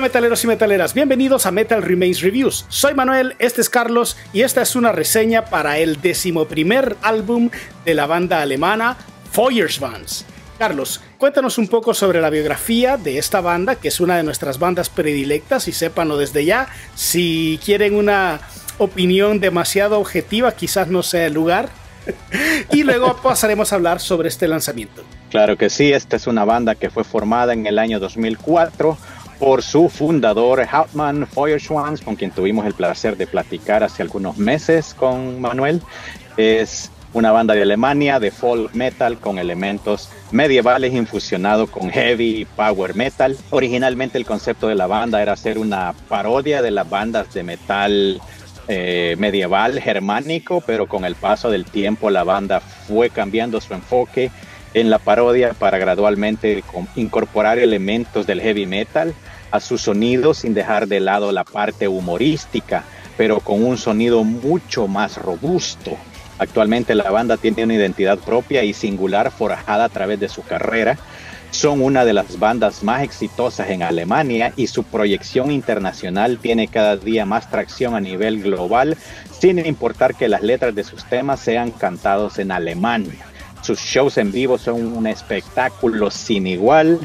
metaleros y metaleras, bienvenidos a Metal Remains Reviews. Soy Manuel, este es Carlos y esta es una reseña para el decimoprimer álbum de la banda alemana vans Carlos, cuéntanos un poco sobre la biografía de esta banda, que es una de nuestras bandas predilectas, y sépanlo desde ya. Si quieren una opinión demasiado objetiva, quizás no sea el lugar. y luego pasaremos a hablar sobre este lanzamiento. Claro que sí, esta es una banda que fue formada en el año 2004 por su fundador Hartmann Feuerschwanz, con quien tuvimos el placer de platicar hace algunos meses con Manuel. Es una banda de Alemania de folk metal con elementos medievales infusionado con heavy power metal. Originalmente el concepto de la banda era hacer una parodia de las bandas de metal eh, medieval germánico, pero con el paso del tiempo la banda fue cambiando su enfoque en la parodia para gradualmente incorporar elementos del heavy metal a su sonido sin dejar de lado la parte humorística, pero con un sonido mucho más robusto. Actualmente la banda tiene una identidad propia y singular forjada a través de su carrera. Son una de las bandas más exitosas en Alemania y su proyección internacional tiene cada día más tracción a nivel global, sin importar que las letras de sus temas sean cantados en Alemania. Sus shows en vivo son un espectáculo sin igual,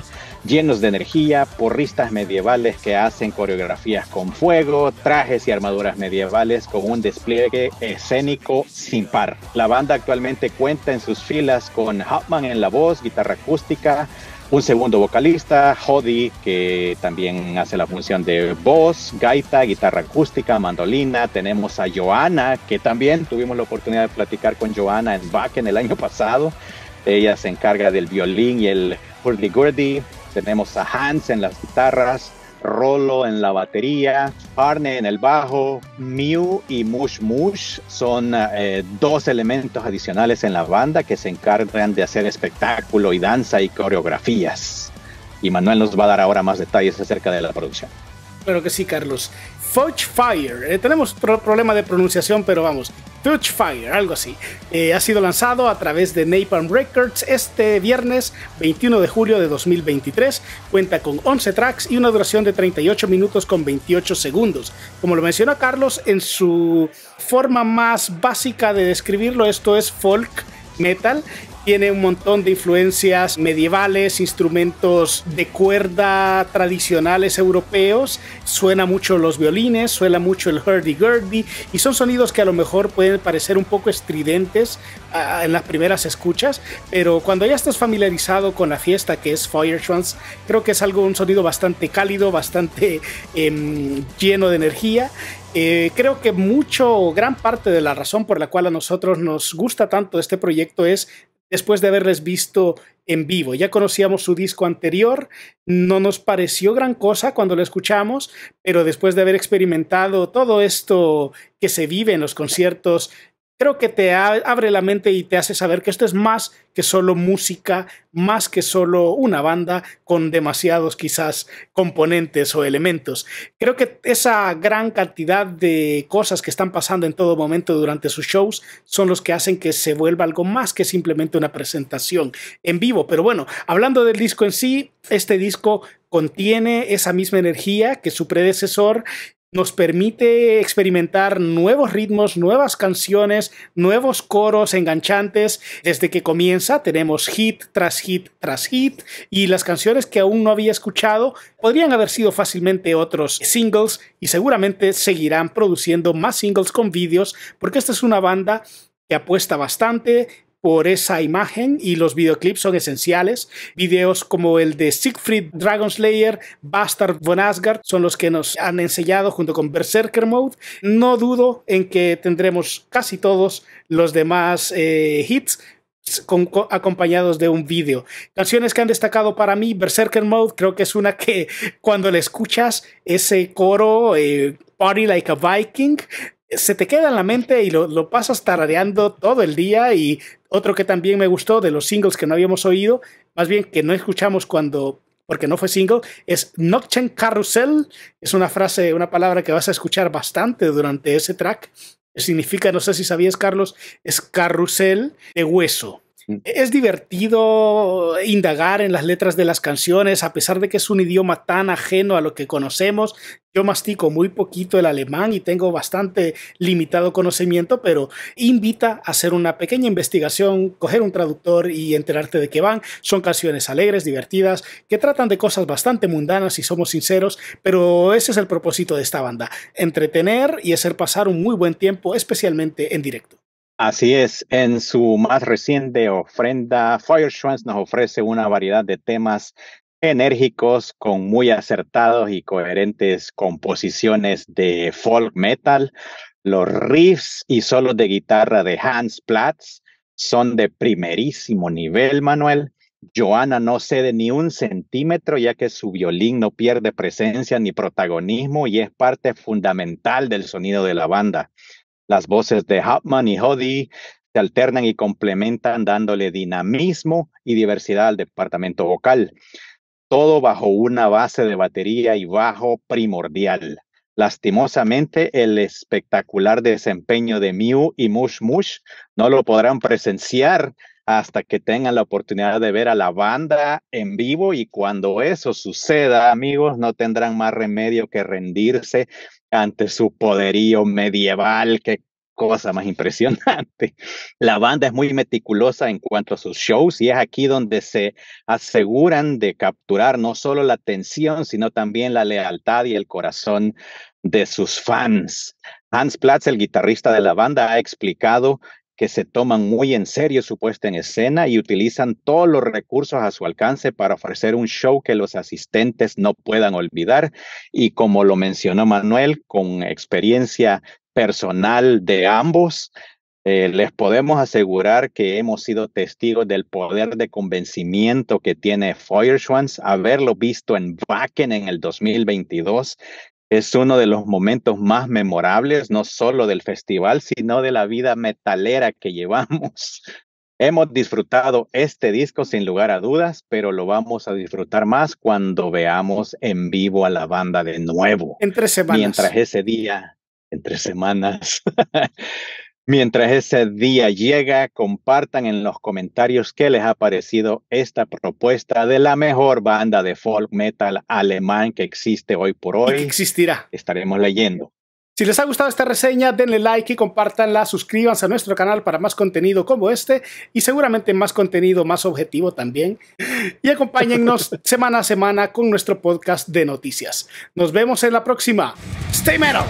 llenos de energía, porristas medievales que hacen coreografías con fuego, trajes y armaduras medievales con un despliegue escénico sin par. La banda actualmente cuenta en sus filas con Hotman en la voz, guitarra acústica, un segundo vocalista, Jody, que también hace la función de voz, gaita, guitarra acústica, mandolina. Tenemos a Joana, que también tuvimos la oportunidad de platicar con Joana en Back en el año pasado. Ella se encarga del violín y el hurdy-gurdy. Tenemos a Hans en las guitarras, Rolo en la batería, Arne en el bajo, Mew y Mush Mush son eh, dos elementos adicionales en la banda que se encargan de hacer espectáculo y danza y coreografías. Y Manuel nos va a dar ahora más detalles acerca de la producción. Claro que sí, Carlos. Fudge Fire. Eh, tenemos problema de pronunciación, pero vamos. Touch Fire, algo así. Eh, ha sido lanzado a través de Napalm Records este viernes 21 de julio de 2023. Cuenta con 11 tracks y una duración de 38 minutos con 28 segundos. Como lo menciona Carlos, en su forma más básica de describirlo, esto es folk metal tiene un montón de influencias medievales, instrumentos de cuerda tradicionales europeos. Suena mucho los violines, suena mucho el hurdy-gurdy y son sonidos que a lo mejor pueden parecer un poco estridentes en las primeras escuchas, pero cuando ya estás familiarizado con la fiesta que es Fire creo que es algo, un sonido bastante cálido, bastante em, lleno de energía eh, creo que mucho, gran parte de la razón por la cual a nosotros nos gusta tanto este proyecto es después de haberles visto en vivo. Ya conocíamos su disco anterior, no nos pareció gran cosa cuando lo escuchamos, pero después de haber experimentado todo esto que se vive en los conciertos creo que te abre la mente y te hace saber que esto es más que solo música, más que solo una banda con demasiados quizás componentes o elementos. Creo que esa gran cantidad de cosas que están pasando en todo momento durante sus shows son los que hacen que se vuelva algo más que simplemente una presentación en vivo. Pero bueno, hablando del disco en sí, este disco contiene esa misma energía que su predecesor nos permite experimentar nuevos ritmos, nuevas canciones, nuevos coros enganchantes. Desde que comienza tenemos hit tras hit tras hit y las canciones que aún no había escuchado podrían haber sido fácilmente otros singles y seguramente seguirán produciendo más singles con vídeos porque esta es una banda que apuesta bastante por esa imagen y los videoclips son esenciales. Videos como el de Siegfried Dragonslayer, Bastard von Asgard son los que nos han enseñado junto con Berserker Mode. No dudo en que tendremos casi todos los demás eh, hits acompañados de un vídeo. Canciones que han destacado para mí, Berserker Mode, creo que es una que cuando la escuchas, ese coro, eh, Party Like a Viking, se te queda en la mente y lo, lo, pasas tarareando todo el día. Y otro que también me gustó de los singles que no habíamos oído, más bien que no escuchamos cuando, porque no fue single, es Nocchen Carousel, Es una frase, una palabra que vas a escuchar bastante durante ese track. Significa, no sé si sabías, Carlos, es carrusel de hueso. Es divertido indagar en las letras de las canciones, a pesar de que es un idioma tan ajeno a lo que conocemos. Yo mastico muy poquito el alemán y tengo bastante limitado conocimiento, pero invita a hacer una pequeña investigación, coger un traductor y enterarte de qué van. Son canciones alegres, divertidas, que tratan de cosas bastante mundanas, si somos sinceros, pero ese es el propósito de esta banda, entretener y hacer pasar un muy buen tiempo, especialmente en directo. Así es, en su más reciente ofrenda, Fire nos ofrece una variedad de temas enérgicos con muy acertados y coherentes composiciones de folk metal. Los riffs y solos de guitarra de Hans Platz son de primerísimo nivel, Manuel. Joana no cede ni un centímetro ya que su violín no pierde presencia ni protagonismo y es parte fundamental del sonido de la banda. Las voces de Hopman y Hody se alternan y complementan dándole dinamismo y diversidad al departamento vocal. Todo bajo una base de batería y bajo primordial. Lastimosamente, el espectacular desempeño de Mew y Mush Mush no lo podrán presenciar hasta que tengan la oportunidad de ver a la banda en vivo y cuando eso suceda, amigos, no tendrán más remedio que rendirse ante su poderío medieval ¡Qué cosa más impresionante. La banda es muy meticulosa en cuanto a sus shows y es aquí donde se aseguran de capturar no solo la atención, sino también la lealtad y el corazón de sus fans. Hans Platz, el guitarrista de la banda, ha explicado que se toman muy en serio su puesta en escena y utilizan todos los recursos a su alcance para ofrecer un show que los asistentes no puedan olvidar. Y como lo mencionó Manuel, con experiencia personal de ambos, eh, les podemos asegurar que hemos sido testigos del poder de convencimiento que tiene Feuerschwanz, haberlo visto en Wacken en el 2022, es uno de los momentos más memorables, no solo del festival, sino de la vida metalera que llevamos. Hemos disfrutado este disco sin lugar a dudas, pero lo vamos a disfrutar más cuando veamos en vivo a la banda de nuevo. Entre semanas. Mientras ese día, entre semanas. Mientras ese día llega, compartan en los comentarios qué les ha parecido esta propuesta de la mejor banda de folk metal alemán que existe hoy por hoy. Y existirá. Estaremos leyendo. Si les ha gustado esta reseña, denle like y compartanla. suscríbanse a nuestro canal para más contenido como este y seguramente más contenido más objetivo también. Y acompáñennos semana a semana con nuestro podcast de noticias. Nos vemos en la próxima. Stay metal.